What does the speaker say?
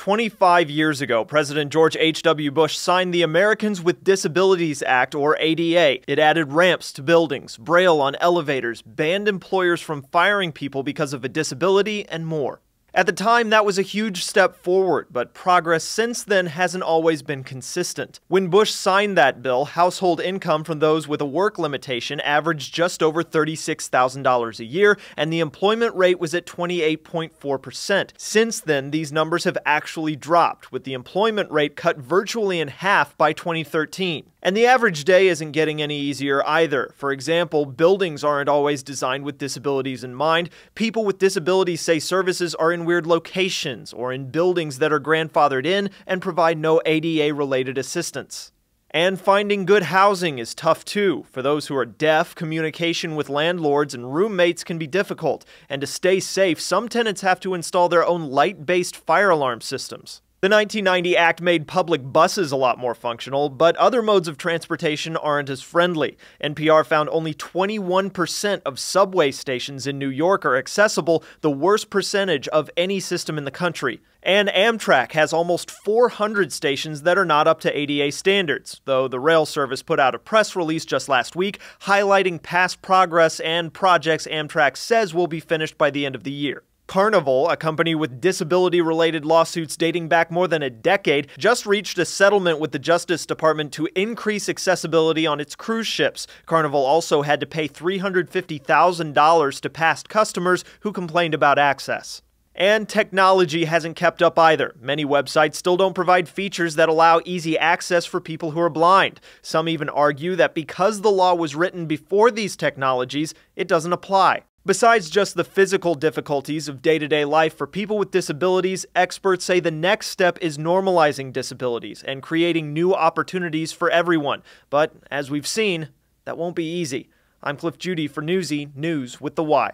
25 years ago, President George H.W. Bush signed the Americans with Disabilities Act, or ADA. It added ramps to buildings, braille on elevators, banned employers from firing people because of a disability, and more. At the time, that was a huge step forward, but progress since then hasn't always been consistent. When Bush signed that bill, household income from those with a work limitation averaged just over $36,000 a year, and the employment rate was at 28.4%. Since then, these numbers have actually dropped, with the employment rate cut virtually in half by 2013. And the average day isn't getting any easier either. For example, buildings aren't always designed with disabilities in mind. People with disabilities say services are in weird locations or in buildings that are grandfathered in and provide no ADA related assistance. And finding good housing is tough too. For those who are deaf, communication with landlords and roommates can be difficult. And to stay safe, some tenants have to install their own light based fire alarm systems. The 1990 Act made public buses a lot more functional, but other modes of transportation aren't as friendly. NPR found only 21% of subway stations in New York are accessible, the worst percentage of any system in the country. And Amtrak has almost 400 stations that are not up to ADA standards, though the rail service put out a press release just last week highlighting past progress and projects Amtrak says will be finished by the end of the year. Carnival, a company with disability related lawsuits dating back more than a decade, just reached a settlement with the Justice Department to increase accessibility on its cruise ships. Carnival also had to pay $350,000 to past customers who complained about access. And technology hasn't kept up either. Many websites still don't provide features that allow easy access for people who are blind. Some even argue that because the law was written before these technologies, it doesn't apply. Besides just the physical difficulties of day to day life for people with disabilities, experts say the next step is normalizing disabilities and creating new opportunities for everyone. But as we've seen, that won't be easy. I'm Cliff Judy for Newsy News with the Y.